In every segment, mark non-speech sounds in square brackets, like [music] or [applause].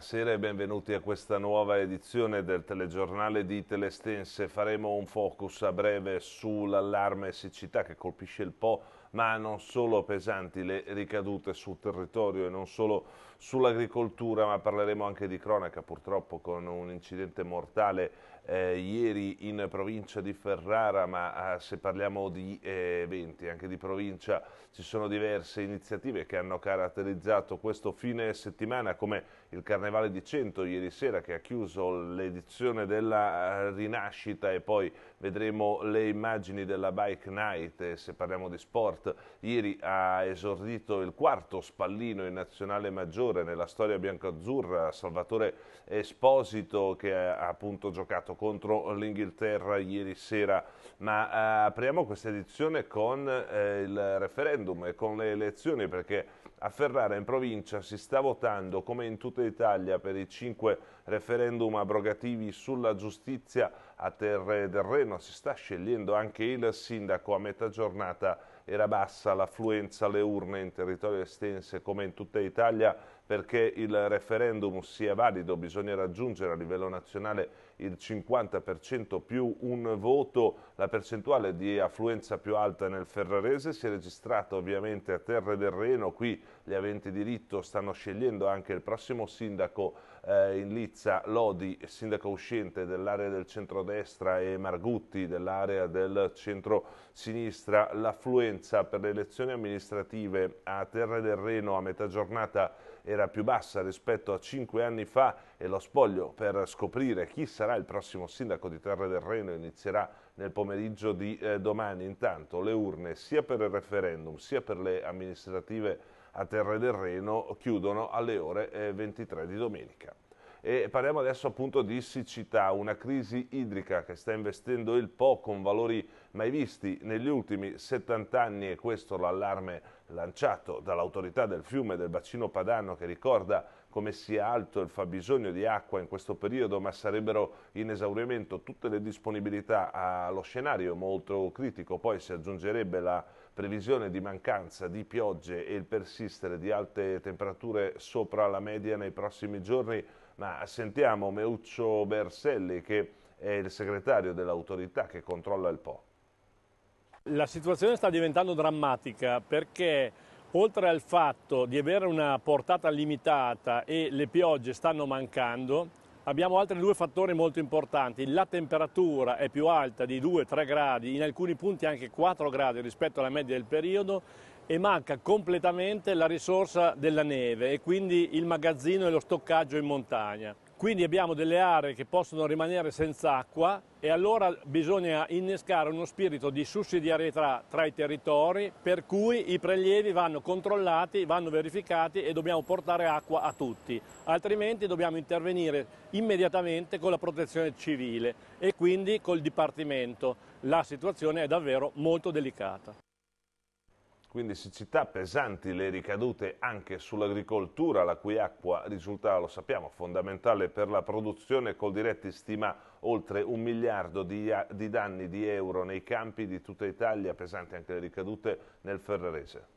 buonasera e benvenuti a questa nuova edizione del telegiornale di Telestense. Faremo un focus a breve sull'allarme siccità che colpisce il Po, ma non solo pesanti le ricadute sul territorio e non solo sull'agricoltura, ma parleremo anche di cronaca, purtroppo con un incidente mortale eh, ieri in provincia di Ferrara, ma eh, se parliamo di eh, eventi anche di provincia ci sono diverse iniziative che hanno caratterizzato questo fine settimana come il Carnevale di Cento ieri sera che ha chiuso l'edizione della eh, Rinascita e poi vedremo le immagini della Bike Night eh, se parliamo di sport ieri ha esordito il quarto spallino in nazionale maggiore nella storia biancoazzurra Salvatore Esposito che ha appunto giocato contro l'Inghilterra ieri sera. Ma eh, apriamo questa edizione con eh, il referendum e con le elezioni perché a Ferrara in provincia si sta votando come in tutta Italia per i cinque referendum abrogativi sulla giustizia a Terre del Reno. Si sta scegliendo anche il sindaco a metà giornata era bassa l'affluenza alle urne in territorio estense come in tutta Italia perché il referendum sia valido bisogna raggiungere a livello nazionale il 50% più un voto, la percentuale di affluenza più alta nel Ferrarese si è registrata ovviamente a Terre del Reno, qui gli aventi diritto stanno scegliendo anche il prossimo sindaco eh, in Lizza, Lodi, sindaco uscente dell'area del centrodestra e Margutti dell'area del centro-sinistra. L'affluenza per le elezioni amministrative a Terre del Reno a metà giornata era più bassa rispetto a cinque anni fa e lo spoglio per scoprire chi sarà il prossimo sindaco di Terre del Reno inizierà nel pomeriggio di eh, domani. Intanto le urne sia per il referendum sia per le amministrative a Terre del Reno chiudono alle ore eh, 23 di domenica. E parliamo adesso appunto di siccità, una crisi idrica che sta investendo il Po con valori mai visti negli ultimi 70 anni e questo l'allarme lanciato dall'autorità del fiume del bacino padano che ricorda come sia alto il fabbisogno di acqua in questo periodo, ma sarebbero in esaurimento tutte le disponibilità allo scenario molto critico. Poi si aggiungerebbe la previsione di mancanza di piogge e il persistere di alte temperature sopra la media nei prossimi giorni, ma sentiamo Meuccio Berselli che è il segretario dell'autorità che controlla il Po. La situazione sta diventando drammatica perché oltre al fatto di avere una portata limitata e le piogge stanno mancando, abbiamo altri due fattori molto importanti. La temperatura è più alta di 2-3 gradi, in alcuni punti anche 4 gradi rispetto alla media del periodo e manca completamente la risorsa della neve e quindi il magazzino e lo stoccaggio in montagna. Quindi abbiamo delle aree che possono rimanere senza acqua e allora bisogna innescare uno spirito di sussidiarietà tra i territori per cui i prelievi vanno controllati, vanno verificati e dobbiamo portare acqua a tutti, altrimenti dobbiamo intervenire immediatamente con la protezione civile e quindi col Dipartimento. La situazione è davvero molto delicata quindi siccità pesanti le ricadute anche sull'agricoltura, la cui acqua risulta, lo sappiamo, fondamentale per la produzione, col diretti stima oltre un miliardo di, di danni di euro nei campi di tutta Italia, pesanti anche le ricadute nel Ferrarese.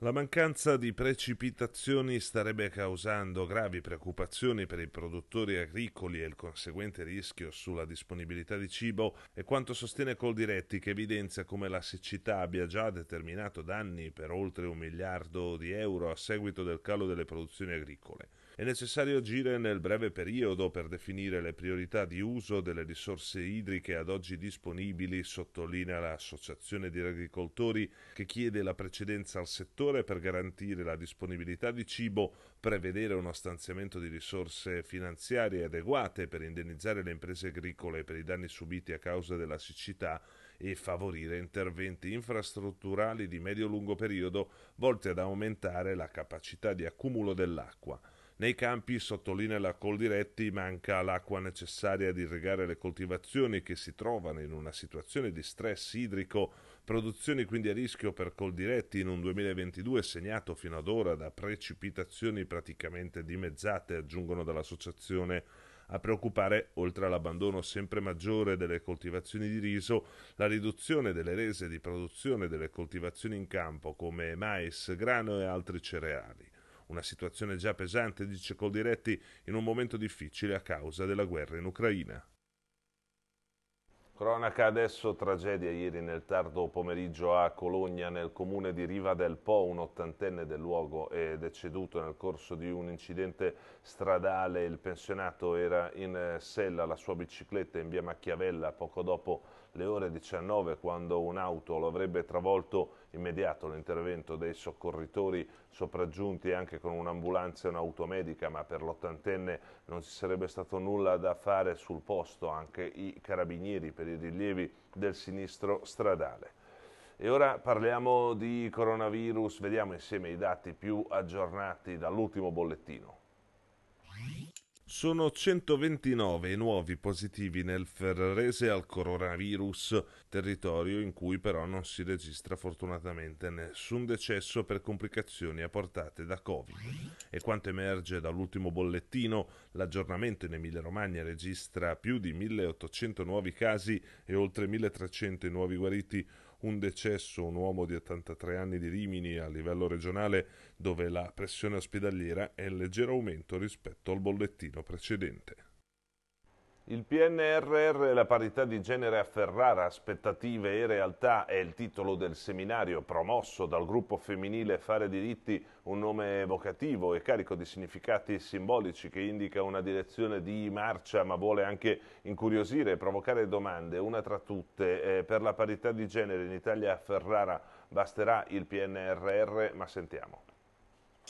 La mancanza di precipitazioni starebbe causando gravi preoccupazioni per i produttori agricoli e il conseguente rischio sulla disponibilità di cibo è quanto sostiene Coldiretti che evidenzia come la siccità abbia già determinato danni per oltre un miliardo di euro a seguito del calo delle produzioni agricole. È necessario agire nel breve periodo per definire le priorità di uso delle risorse idriche ad oggi disponibili, sottolinea l'Associazione di Agricoltori che chiede la precedenza al settore per garantire la disponibilità di cibo, prevedere uno stanziamento di risorse finanziarie adeguate per indennizzare le imprese agricole per i danni subiti a causa della siccità e favorire interventi infrastrutturali di medio-lungo periodo volti ad aumentare la capacità di accumulo dell'acqua. Nei campi, sottolinea la Coldiretti, manca l'acqua necessaria ad irrigare le coltivazioni che si trovano in una situazione di stress idrico, produzioni quindi a rischio per Coldiretti in un 2022 segnato fino ad ora da precipitazioni praticamente dimezzate, aggiungono dall'associazione. A preoccupare, oltre all'abbandono sempre maggiore delle coltivazioni di riso, la riduzione delle rese di produzione delle coltivazioni in campo come mais, grano e altri cereali una situazione già pesante, dice Coldiretti, in un momento difficile a causa della guerra in Ucraina. Cronaca adesso, tragedia ieri nel tardo pomeriggio a Cologna, nel comune di Riva del Po, un ottantenne del luogo è deceduto nel corso di un incidente stradale, il pensionato era in sella, la sua bicicletta in via Machiavella, poco dopo le ore 19 quando un'auto lo avrebbe travolto immediato l'intervento dei soccorritori sopraggiunti anche con un'ambulanza e un'automedica, ma per l'ottantenne non ci sarebbe stato nulla da fare sul posto, anche i carabinieri per i rilievi del sinistro stradale. E ora parliamo di coronavirus, vediamo insieme i dati più aggiornati dall'ultimo bollettino. Sono 129 i nuovi positivi nel Ferrarese al coronavirus, territorio in cui però non si registra fortunatamente nessun decesso per complicazioni apportate da Covid. E quanto emerge dall'ultimo bollettino, l'aggiornamento in Emilia-Romagna registra più di 1800 nuovi casi e oltre 1300 nuovi guariti un decesso, un uomo di 83 anni di Rimini a livello regionale dove la pressione ospedaliera è in leggero aumento rispetto al bollettino precedente. Il PNRR e la parità di genere a Ferrara, aspettative e realtà è il titolo del seminario promosso dal gruppo femminile Fare diritti, un nome evocativo e carico di significati simbolici che indica una direzione di marcia ma vuole anche incuriosire e provocare domande, una tra tutte, eh, per la parità di genere in Italia a Ferrara basterà il PNRR, ma sentiamo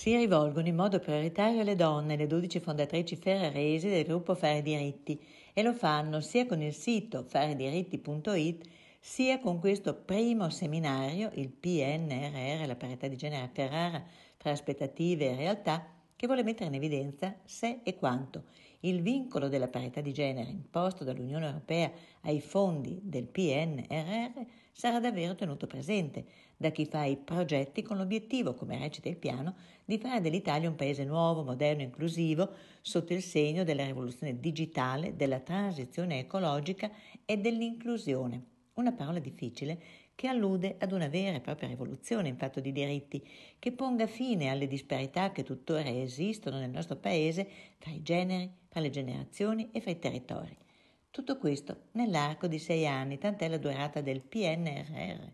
si rivolgono in modo prioritario alle donne, le 12 fondatrici ferraresi del gruppo Fare Diritti, e lo fanno sia con il sito farediritti.it sia con questo primo seminario, il PNRR, la parità di genere a Ferrara tra aspettative e realtà, che vuole mettere in evidenza se e quanto il vincolo della parità di genere imposto dall'Unione Europea ai fondi del PNRR sarà davvero tenuto presente, da chi fa i progetti con l'obiettivo, come recita il piano, di fare dell'Italia un paese nuovo, moderno, e inclusivo, sotto il segno della rivoluzione digitale, della transizione ecologica e dell'inclusione. Una parola difficile che allude ad una vera e propria rivoluzione in fatto di diritti, che ponga fine alle disparità che tuttora esistono nel nostro Paese tra i generi, tra le generazioni e fra i territori. Tutto questo nell'arco di sei anni, tant'è la durata del PNRR.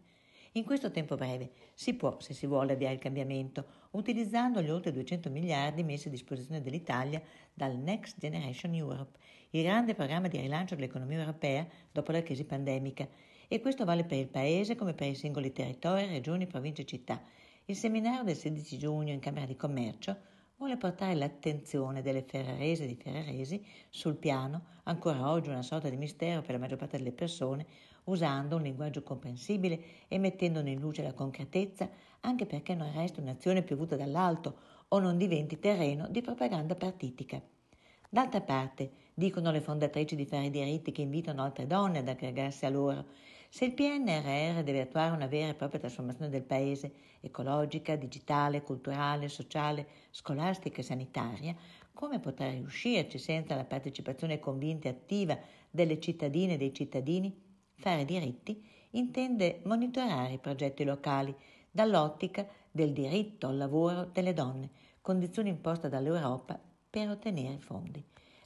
In questo tempo breve si può, se si vuole, avviare il cambiamento, utilizzando gli oltre 200 miliardi messi a disposizione dell'Italia dal Next Generation Europe, il grande programma di rilancio dell'economia europea dopo la crisi pandemica. E questo vale per il Paese come per i singoli territori, regioni, province e città. Il seminario del 16 giugno in Camera di Commercio vuole portare l'attenzione delle ferrarese e di ferraresi sul piano, ancora oggi una sorta di mistero per la maggior parte delle persone, usando un linguaggio comprensibile e mettendone in luce la concretezza, anche perché non resta un'azione piovuta dall'alto o non diventi terreno di propaganda partitica. D'altra parte, dicono le fondatrici di Fare i diritti che invitano altre donne ad aggregarsi a loro se il PNRR deve attuare una vera e propria trasformazione del Paese, ecologica, digitale, culturale, sociale, scolastica e sanitaria, come potrà riuscirci senza la partecipazione convinta e attiva delle cittadine e dei cittadini? Fare diritti intende monitorare i progetti locali dall'ottica del diritto al lavoro delle donne, condizione imposta dall'Europa per ottenere fondi.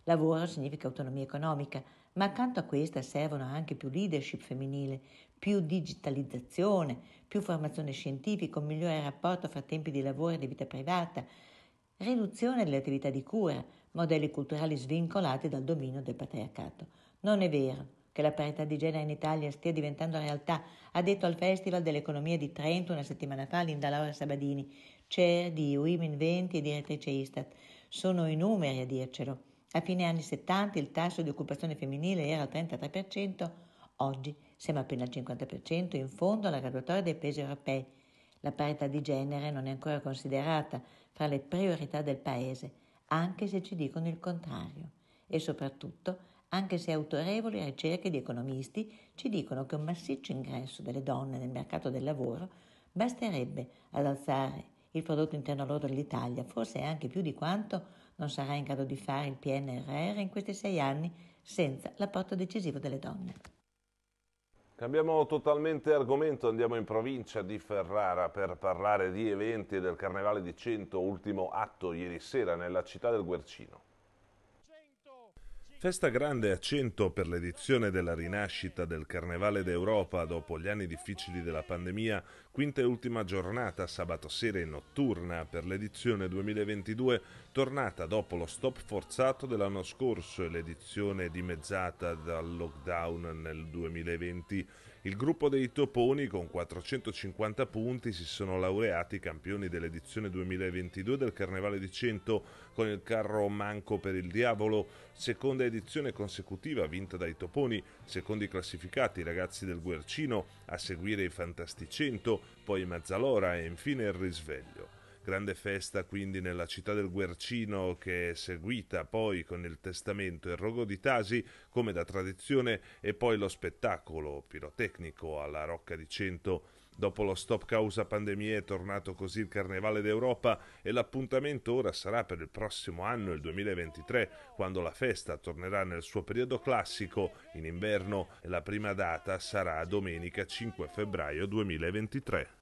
Lavoro significa autonomia economica, ma accanto a questa servono anche più leadership femminile, più digitalizzazione, più formazione scientifica, un migliore rapporto fra tempi di lavoro e di vita privata, riduzione delle attività di cura, modelli culturali svincolati dal dominio del patriarcato. Non è vero che la parità di genere in Italia stia diventando realtà, ha detto al Festival dell'Economia di Trento una settimana fa Linda Laura Sabadini, chair di Women 20 e direttrice Istat. Sono i numeri a dircelo. A fine anni 70 il tasso di occupazione femminile era al 33%, oggi siamo appena al 50% in fondo alla graduatoria dei paesi europei. La parità di genere non è ancora considerata fra le priorità del Paese, anche se ci dicono il contrario. E soprattutto, anche se autorevoli ricerche di economisti ci dicono che un massiccio ingresso delle donne nel mercato del lavoro basterebbe ad alzare il prodotto interno lordo dell'Italia, forse anche più di quanto non sarà in grado di fare il PNRR in questi sei anni senza l'apporto decisivo delle donne. Cambiamo totalmente argomento, andiamo in provincia di Ferrara per parlare di eventi del Carnevale di Cento, ultimo atto ieri sera nella città del Guercino. Festa grande a 100 per l'edizione della rinascita del Carnevale d'Europa dopo gli anni difficili della pandemia, quinta e ultima giornata sabato sera e notturna per l'edizione 2022, tornata dopo lo stop forzato dell'anno scorso e l'edizione dimezzata dal lockdown nel 2020. Il gruppo dei Toponi con 450 punti si sono laureati campioni dell'edizione 2022 del Carnevale di Cento con il carro Manco per il Diavolo, seconda edizione consecutiva vinta dai Toponi, secondi classificati i ragazzi del Guercino, a seguire i Fantasticento, poi Mazzalora e infine il Risveglio. Grande festa quindi nella città del Guercino che è seguita poi con il testamento e il rogo di Tasi come da tradizione e poi lo spettacolo pirotecnico alla Rocca di Cento. Dopo lo stop causa pandemia è tornato così il Carnevale d'Europa e l'appuntamento ora sarà per il prossimo anno, il 2023, quando la festa tornerà nel suo periodo classico in inverno e la prima data sarà domenica 5 febbraio 2023.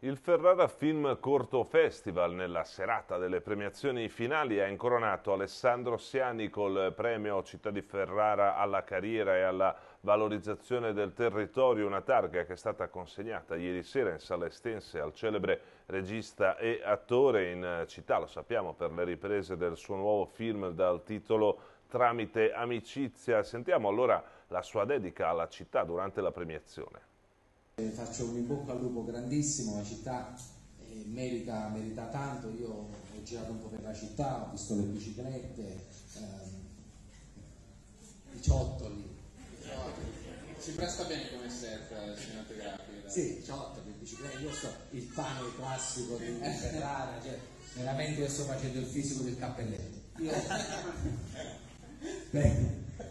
Il Ferrara Film Corto Festival nella serata delle premiazioni finali ha incoronato Alessandro Siani col premio Città di Ferrara alla carriera e alla valorizzazione del territorio, una targa che è stata consegnata ieri sera in sala estense al celebre regista e attore in città, lo sappiamo, per le riprese del suo nuovo film dal titolo Tramite amicizia. Sentiamo allora la sua dedica alla città durante la premiazione. Eh, faccio un in bocca al lupo grandissimo, la città eh, merita, merita, tanto, io ho girato un po' per la città, ho visto le biciclette, ehm, i ciottoli. Si presta bene come set eh, cinematografico. Sì, ciottoli, biciclette, io so il pane classico di [laughs] Ferrara, cioè, veramente io sto facendo il fisico del cappelletto. Io... [laughs] Beh,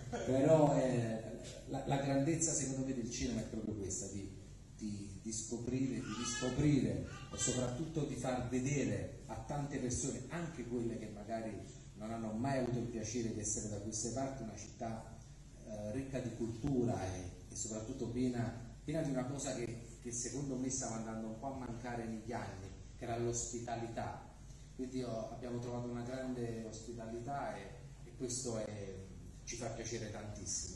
però eh, la, la grandezza secondo me del cinema è proprio questa, di di, di scoprire, di riscoprire e soprattutto di far vedere a tante persone, anche quelle che magari non hanno mai avuto il piacere di essere da queste parti, una città eh, ricca di cultura e, e soprattutto piena, piena, di una cosa che, che, secondo me stava andando un po' a mancare negli anni, che era l'ospitalità. Quindi oh, abbiamo trovato una grande ospitalità e, e questo è, ci fa piacere tantissimo.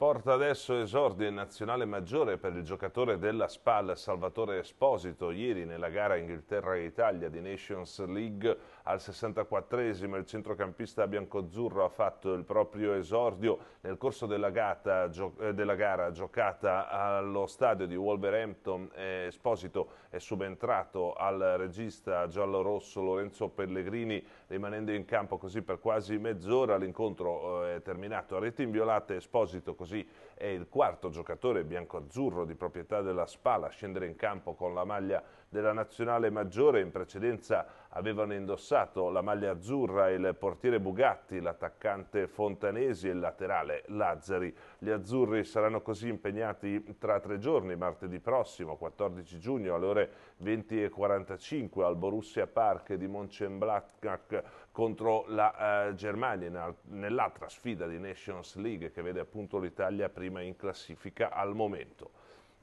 Sport adesso esordio in nazionale maggiore per il giocatore della SPAL Salvatore Esposito. Ieri nella gara Inghilterra-Italia di Nations League al 64esimo il centrocampista biancozzurro ha fatto il proprio esordio nel corso della, gata, eh, della gara giocata allo stadio di Wolverhampton. Esposito è subentrato al regista giallorosso Lorenzo Pellegrini rimanendo in campo così per quasi mezz'ora. L'incontro eh, è terminato a reti inviolate. Esposito così è il quarto giocatore biancoazzurro di proprietà della spalla a scendere in campo con la maglia della nazionale maggiore, in precedenza avevano indossato la maglia azzurra il portiere Bugatti, l'attaccante Fontanesi e il laterale Lazzari. Gli azzurri saranno così impegnati tra tre giorni, martedì prossimo, 14 giugno, alle ore 20.45 al Borussia Park di Mönchengladbach contro la eh, Germania nell'altra sfida di Nations League che vede appunto l'Italia prima in classifica al momento.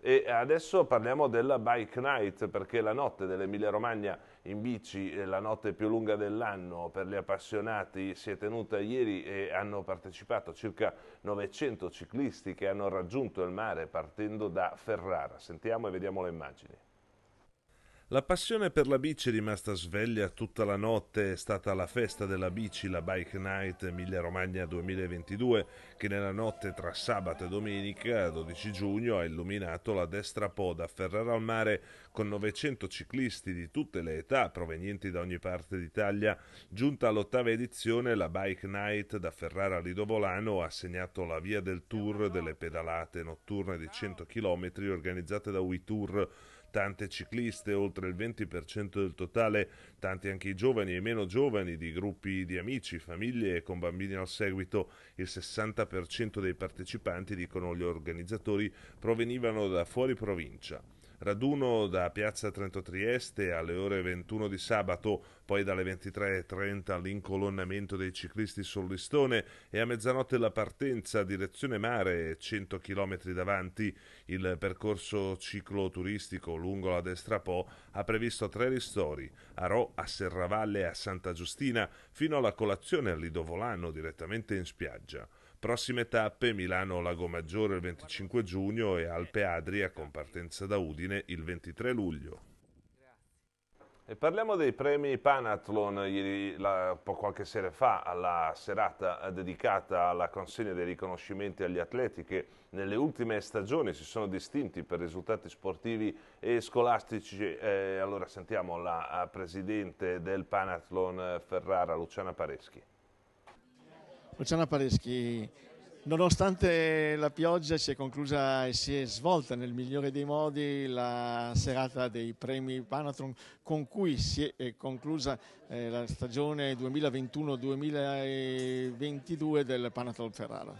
E adesso parliamo della Bike Night perché la notte dell'Emilia Romagna in bici, la notte più lunga dell'anno per gli appassionati, si è tenuta ieri e hanno partecipato circa 900 ciclisti che hanno raggiunto il mare partendo da Ferrara. Sentiamo e vediamo le immagini. La passione per la bici è rimasta sveglia tutta la notte, è stata la festa della bici, la Bike Night Emilia Romagna 2022, che nella notte tra sabato e domenica, 12 giugno, ha illuminato la destra po da Ferrara al mare con 900 ciclisti di tutte le età provenienti da ogni parte d'Italia. Giunta all'ottava edizione, la Bike Night da Ferrara a Lidovolano ha segnato la via del tour delle pedalate notturne di 100 km organizzate da WeTour tante cicliste, oltre il 20% del totale, tanti anche i giovani e meno giovani di gruppi di amici, famiglie e con bambini al seguito. Il 60% dei partecipanti, dicono gli organizzatori, provenivano da fuori provincia. Raduno da Piazza Trento Trieste alle ore 21 di sabato, poi dalle 23.30 l'incolonnamento dei ciclisti sul Listone e a mezzanotte la partenza direzione mare 100 km davanti. Il percorso cicloturistico lungo la destra Po ha previsto tre ristori a Ro, a Serravalle e a Santa Giustina fino alla colazione a Lidovolano direttamente in spiaggia. Prossime tappe Milano-Lago Maggiore il 25 giugno e Alpe Adria con partenza da Udine il 23 luglio. E parliamo dei premi Panathlon, ieri, la, qualche sera fa, alla serata dedicata alla consegna dei riconoscimenti agli atleti che nelle ultime stagioni si sono distinti per risultati sportivi e scolastici. Eh, allora sentiamo la presidente del Panathlon Ferrara, Luciana Pareschi. Luciana Pareschi, nonostante la pioggia si è conclusa e si è svolta nel migliore dei modi la serata dei premi Panatron con cui si è eh, conclusa eh, la stagione 2021-2022 del Panatron Ferrara.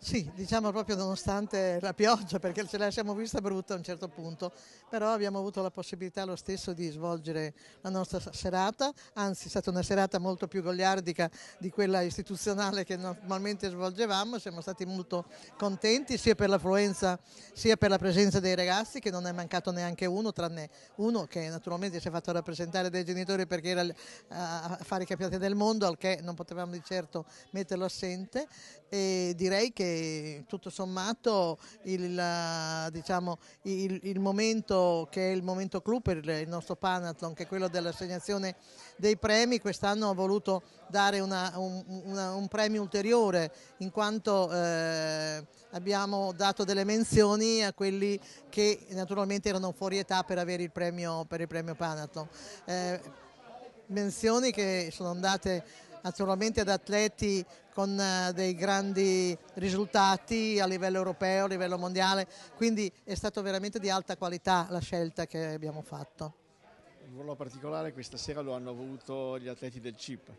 Sì, diciamo proprio nonostante la pioggia, perché ce la siamo vista brutta a un certo punto, però abbiamo avuto la possibilità lo stesso di svolgere la nostra serata, anzi è stata una serata molto più goliardica di quella istituzionale che normalmente svolgevamo, siamo stati molto contenti sia per l'affluenza sia per la presenza dei ragazzi che non è mancato neanche uno, tranne uno che naturalmente si è fatto rappresentare dai genitori perché era a fare i campionati del mondo, al che non potevamo di certo metterlo assente e direi che tutto sommato il, diciamo, il, il momento momento che è il momento clou per il nostro Panathlon, che è quello dell'assegnazione dei premi, quest'anno ha voluto dare una, un, una, un, premio ulteriore in quanto eh, abbiamo dato delle menzioni a quelli che naturalmente erano fuori età per avere il premio, per il premio Panathlon. Eh, menzioni che sono andate naturalmente ad atleti con eh, dei grandi risultati a livello europeo, a livello mondiale, quindi è stata veramente di alta qualità la scelta che abbiamo fatto. Un ruolo particolare questa sera lo hanno avuto gli atleti del CIP.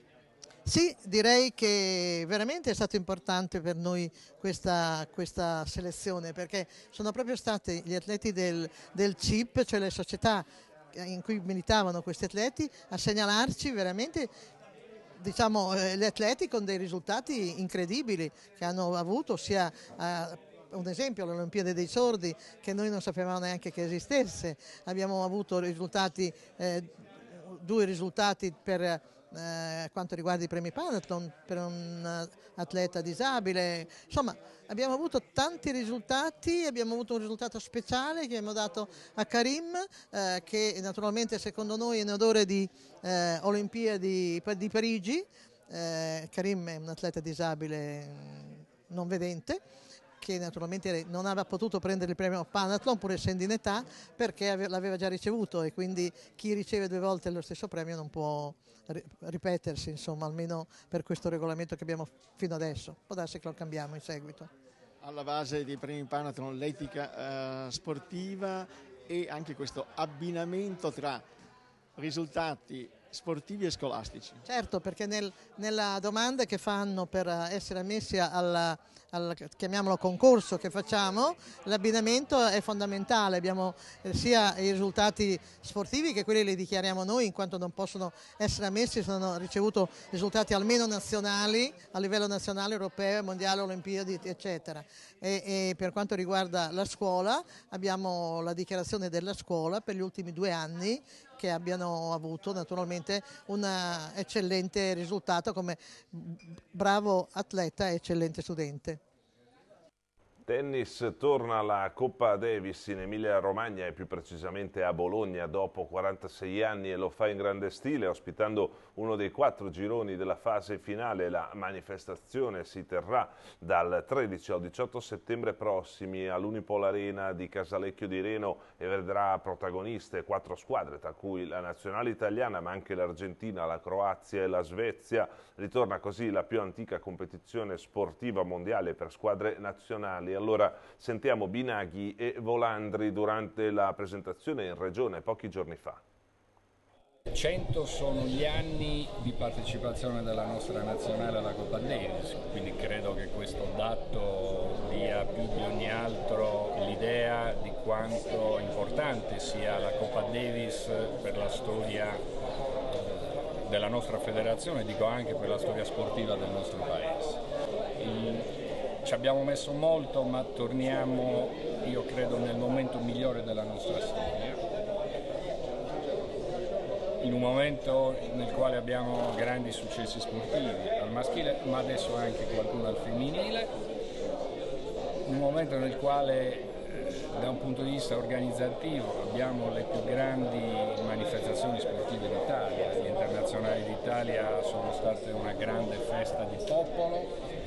Sì, direi che veramente è stato importante per noi questa, questa selezione perché sono proprio stati gli atleti del, del CIP, cioè le società in cui militavano questi atleti, a segnalarci veramente diciamo, eh, gli atleti con dei risultati incredibili che hanno avuto sia eh, un esempio l'Olimpiade dei Sordi che noi non sapevamo neanche che esistesse, abbiamo avuto risultati, eh, due risultati per eh, quanto riguarda i premi Panathlon per un eh, atleta disabile. Insomma, abbiamo avuto tanti risultati, abbiamo avuto un risultato speciale che abbiamo dato a Karim, eh, che naturalmente secondo noi è in odore di eh, Olimpiadi di Parigi. Eh, Karim è un atleta disabile mm, non vedente che naturalmente non aveva potuto prendere il premio Panathlon pur essendo in età perché l'aveva già ricevuto e quindi chi riceve due volte lo stesso premio non può ripetersi, insomma, almeno per questo regolamento che abbiamo fino adesso. Può darsi che lo cambiamo in seguito. Alla base dei premi Panathlon l'etica eh, sportiva e anche questo abbinamento tra risultati sportivi e scolastici. Certo, perché nel, nella domanda che fanno per eh, essere ammessi al, al concorso che facciamo, l'abbinamento è fondamentale, abbiamo eh, sia i risultati sportivi che quelli li dichiariamo noi in quanto non possono essere ammessi se hanno ricevuto risultati almeno nazionali, a livello nazionale, europeo, mondiale, olimpiadi eccetera. E, e per quanto riguarda la scuola abbiamo la dichiarazione della scuola per gli ultimi due anni che abbiano avuto naturalmente un eh, eccellente risultato come bravo atleta e eccellente studente. Tennis torna alla Coppa Davis in Emilia-Romagna e più precisamente a Bologna dopo 46 anni e lo fa in grande stile ospitando uno dei quattro gironi della fase finale. La manifestazione si terrà dal 13 al 18 settembre prossimi all'Unipol Arena di Casalecchio di Reno e vedrà protagoniste quattro squadre tra cui la nazionale italiana ma anche l'Argentina, la Croazia e la Svezia. Ritorna così la più antica competizione sportiva mondiale per squadre nazionali allora sentiamo Binaghi e Volandri durante la presentazione in Regione pochi giorni fa. 100 sono gli anni di partecipazione della nostra nazionale alla Coppa Davis, quindi credo che questo dato dia più di ogni altro l'idea di quanto importante sia la Coppa Davis per la storia eh, della nostra federazione, dico anche per la storia sportiva del nostro paese ci abbiamo messo molto ma torniamo io credo nel momento migliore della nostra storia in un momento nel quale abbiamo grandi successi sportivi al maschile ma adesso anche qualcuno al femminile un momento nel quale eh, da un punto di vista organizzativo abbiamo le più grandi manifestazioni sportive d'Italia, gli internazionali d'Italia sono state una grande festa di popolo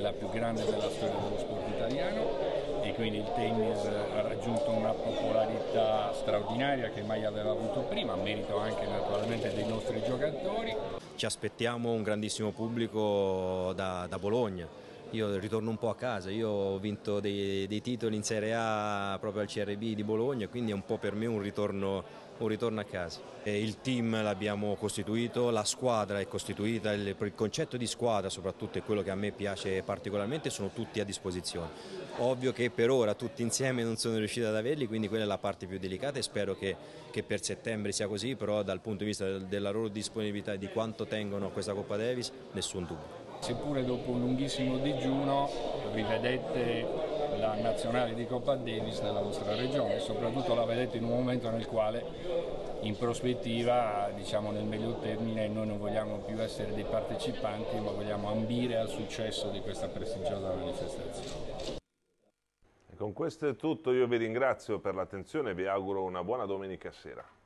la più grande della storia dello sport italiano e quindi il tennis ha raggiunto una popolarità straordinaria che mai aveva avuto prima, a merito anche naturalmente dei nostri giocatori. Ci aspettiamo un grandissimo pubblico da, da Bologna. Io ritorno un po' a casa, io ho vinto dei, dei titoli in Serie A proprio al CRB di Bologna, quindi è un po' per me un ritorno un ritorno a casa. Il team l'abbiamo costituito, la squadra è costituita, il, concetto di squadra soprattutto è quello che a me piace particolarmente, sono tutti a disposizione. Ovvio che per ora tutti insieme non sono riusciti ad averli, quindi quella è la parte più delicata e spero che, che per settembre sia così, però dal punto di vista della loro disponibilità e di quanto tengono a questa Coppa Davis, nessun dubbio. Seppure dopo un lunghissimo digiuno rivedete nazionale di Coppa Davis nella vostra regione, soprattutto la vedete in un momento nel quale in prospettiva, diciamo nel medio termine, noi non vogliamo più essere dei partecipanti ma vogliamo ambire al successo di questa prestigiosa manifestazione. E con questo è tutto, io vi ringrazio per l'attenzione e vi auguro una buona domenica sera.